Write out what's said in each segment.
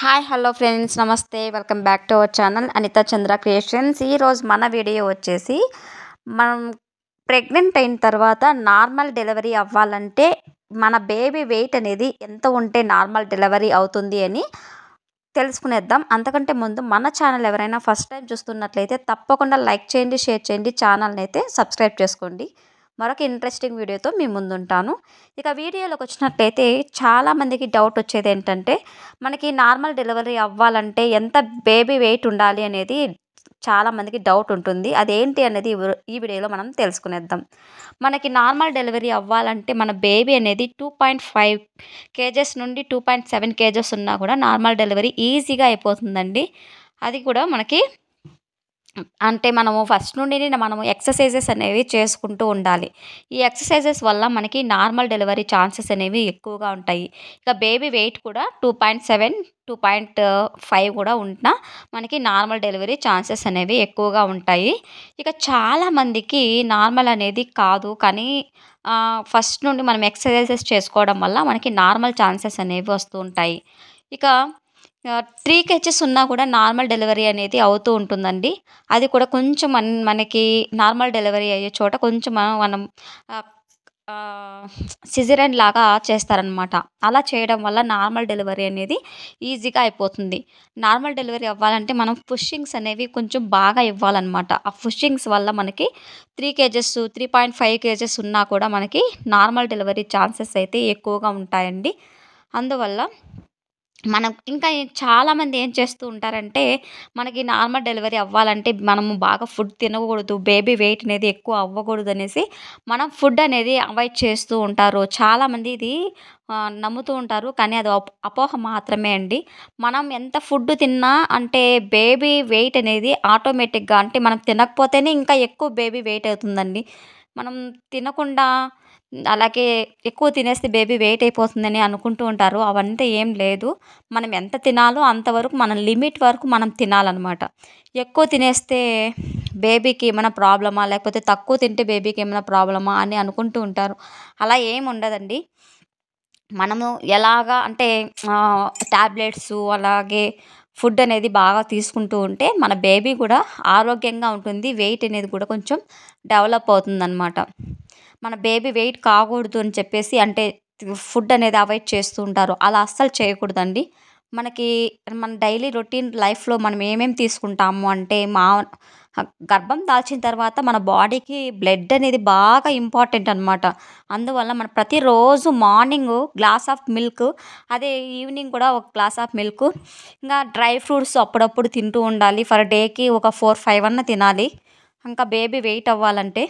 hi hello friends నమస్తే welcome back to our channel Anitha Chandra creations ఈరోజు మన వీడియో వచ్చేసి మనం ప్రెగ్నెంట్ అయిన తర్వాత నార్మల్ డెలివరీ అవ్వాలంటే మన బేబీ వెయిట్ అనేది ఎంత ఉంటే నార్మల్ డెలివరీ అవుతుంది అని తెలుసుకునేద్దాం అంతకంటే ముందు మన ఛానల్ ఎవరైనా ఫస్ట్ టైం చూస్తున్నట్లయితే తప్పకుండా లైక్ చేయండి షేర్ చేయండి ఛానల్ని అయితే సబ్స్క్రైబ్ చేసుకోండి మరొక ఇంట్రెస్టింగ్ వీడియోతో మీ ముందుంటాను ఇక వీడియోలోకి వచ్చినట్లయితే చాలామందికి డౌట్ వచ్చేది ఏంటంటే మనకి నార్మల్ డెలివరీ అవ్వాలంటే ఎంత బేబీ వెయిట్ ఉండాలి అనేది చాలామందికి డౌట్ ఉంటుంది అదేంటి అనేది ఈ వీడియోలో మనం తెలుసుకునేద్దాం మనకి నార్మల్ డెలివరీ అవ్వాలంటే మన బేబీ అనేది టూ పాయింట్ ఫైవ్ కేజెస్ నుండి టూ పాయింట్ సెవెన్ కేజెస్ ఉన్నా కూడా నార్మల్ డెలివరీ ఈజీగా అయిపోతుందండి అది కూడా మనకి అంటే మనము ఫస్ట్ నుండి మనము ఎక్సర్సైజెస్ అనేవి చేసుకుంటూ ఉండాలి ఈ ఎక్సర్సైజెస్ వల్ల మనకి నార్మల్ డెలివరీ ఛాన్సెస్ అనేవి ఎక్కువగా ఉంటాయి ఇక బేబీ వెయిట్ కూడా two point seven two point five కూడా ఉంటున్నా మనకి నార్మల్ డెలివరీ ఛాన్సెస్ అనేవి ఎక్కువగా ఉంటాయి ఇక చాలామందికి నార్మల్ అనేది కాదు కానీ ఫస్ట్ నుండి మనం ఎక్సర్సైజెస్ చేసుకోవడం వల్ల మనకి నార్మల్ ఛాన్సెస్ అనేవి వస్తూ ఉంటాయి ఇక త్రీ కేజెస్ ఉన్నా కూడా నార్మల్ డెలివరీ అనేది అవుతూ ఉంటుందండి అది కూడా కొంచెం మనకి నార్మల్ డెలివరీ అయ్యే చోట కొంచెం మనం సిజరన్ లాగా చేస్తారనమాట అలా చేయడం వల్ల నార్మల్ డెలివరీ అనేది ఈజీగా అయిపోతుంది నార్మల్ డెలివరీ అవ్వాలంటే మనం ఫుషింగ్స్ అనేవి కొంచెం బాగా ఇవ్వాలన్నమాట ఆ ఫుషింగ్స్ వల్ల మనకి three kgs three point five kgs ఉన్నా కూడా మనకి నార్మల్ డెలివరీ ఛాన్సెస్ అయితే ఎక్కువగా ఉంటాయండి అందువల్ల మనం ఇంకా చాలామంది ఏం చేస్తూ ఉంటారంటే మనకి నార్మల్ డెలివరీ అవ్వాలంటే మనము బాగా ఫుడ్ తినకూడదు బేబీ వెయిట్ అనేది ఎక్కువ అవ్వకూడదు అనేసి మనం ఫుడ్ అనేది అవాయిడ్ చేస్తూ ఉంటారు చాలామంది ఇది నమ్ముతూ ఉంటారు కానీ అది అపోహ మాత్రమే అండి మనం ఎంత ఫుడ్ తిన్నా అంటే బేబీ వెయిట్ అనేది ఆటోమేటిక్గా అంటే మనం తినకపోతేనే ఇంకా ఎక్కువ బేబీ వెయిట్ అవుతుందండి మనం తినకుండా అలాగే ఎక్కువ తినేస్తే బేబీ వెయిట్ అయిపోతుందని అనుకుంటూ ఉంటారు అవంతా ఏం లేదు మనం ఎంత తినాలో అంతవరకు మన లిమిట్ వరకు మనం తినాలన్నమాట ఎక్కువ తినేస్తే బేబీకి ఏమైనా ప్రాబ్లమా లేకపోతే తక్కువ తింటే బేబీకి ఏమైనా ప్రాబ్లమా అని అనుకుంటూ ఉంటారు అలా ఏం ఉండదండి మనము ఎలాగా అంటే టాబ్లెట్స్ అలాగే ఫుడ్ అనేది బాగా తీసుకుంటూ ఉంటే మన బేబీ కూడా ఆరోగ్యంగా ఉంటుంది వెయిట్ అనేది కూడా కొంచెం డెవలప్ అనమాట మన బేబీ వెయిట్ కాకూడదు అని చెప్పేసి అంటే ఫుడ్ అనేది అవాయిడ్ చేస్తూ ఉంటారు అలా అస్సలు చేయకూడదండి మనకి మన డైలీ రొటీన్ లైఫ్లో మనం ఏమేమి తీసుకుంటాము అంటే మా గర్భం దాల్చిన తర్వాత మన బాడీకి బ్లడ్ అనేది బాగా ఇంపార్టెంట్ అనమాట అందువల్ల మనం ప్రతిరోజు మార్నింగ్ గ్లాస్ ఆఫ్ మిల్క్ అదే ఈవినింగ్ కూడా ఒక గ్లాస్ ఆఫ్ మిల్క్ ఇంకా డ్రై ఫ్రూట్స్ అప్పుడప్పుడు తింటూ ఉండాలి ఫర్ డేకి ఒక ఫోర్ ఫైవ్ అన్న తినాలి ఇంకా బేబీ వెయిట్ అవ్వాలంటే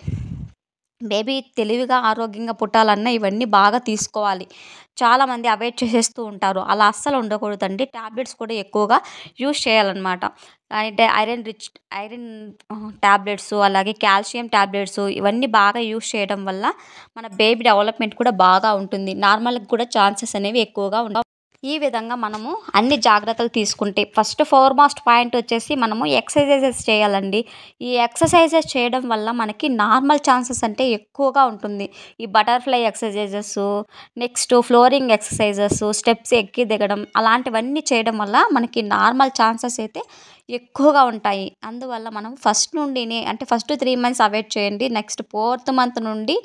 బేబీ తెలివిగా ఆరోగ్యంగా పుట్టాలన్నా ఇవన్నీ బాగా తీసుకోవాలి చాలామంది అవాయిడ్ చేసేస్తూ ఉంటారు అలా అస్సలు ఉండకూడదండి ట్యాబ్లెట్స్ కూడా ఎక్కువగా యూస్ చేయాలన్నమాట అంటే ఐరన్ రిచ్ ఐరన్ ట్యాబ్లెట్స్ అలాగే కాల్షియం ట్యాబ్లెట్స్ ఇవన్నీ బాగా యూస్ చేయడం వల్ల మన బేబీ డెవలప్మెంట్ కూడా బాగా ఉంటుంది నార్మల్కి కూడా ఛాన్సెస్ అనేవి ఎక్కువగా ఉండవు ఈ విధంగా మనము అన్ని జాగ్రత్తలు తీసుకుంటే ఫస్ట్ ఫోర్ మాస్ట్ పాయింట్ వచ్చేసి మనము ఎక్సర్సైజెస్ చేయాలండి ఈ ఎక్సర్సైజెస్ చేయడం వల్ల మనకి నార్మల్ ఛాన్సెస్ అంటే ఎక్కువగా ఉంటుంది ఈ butterfly exercises next flooring exercises steps ఎక్కి దిగడం అలాంటివన్నీ చేయడం వల్ల మనకి నార్మల్ ఛాన్సెస్ అయితే ఎక్కువగా ఉంటాయి అందువల్ల మనం ఫస్ట్ నుండినే అంటే ఫస్ట్ త్రీ మంత్స్ అవాయిడ్ చేయండి నెక్స్ట్ ఫోర్త్ మంత్ నుండి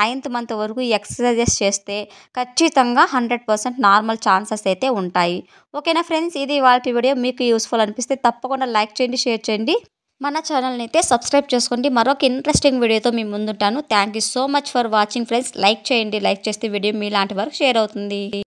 నైన్త్ మంత్ వరకు ఎక్సర్సైజెస్ చేస్తే ఖచ్చితంగా హండ్రెడ్ పర్సెంట్ నార్మల్ ఛాన్సెస్ అయితే ఉంటాయి ఓకేనా ఫ్రెండ్స్ ఇది వాళ్ళ వీడియో మీకు యూస్ఫుల్ అనిపిస్తే తప్పకుండా లైక్ చేయండి షేర్ చేయండి మన ఛానల్ని అయితే సబ్స్క్రైబ్ చేసుకోండి మరొక ఇంట్రెస్టింగ్ వీడియోతో మీ ముందుంటాను thank you so much for watching friends like చేయండి లైక్ చేస్తే వీడియో మీలాంటి వరకు షేర్ అవుతుంది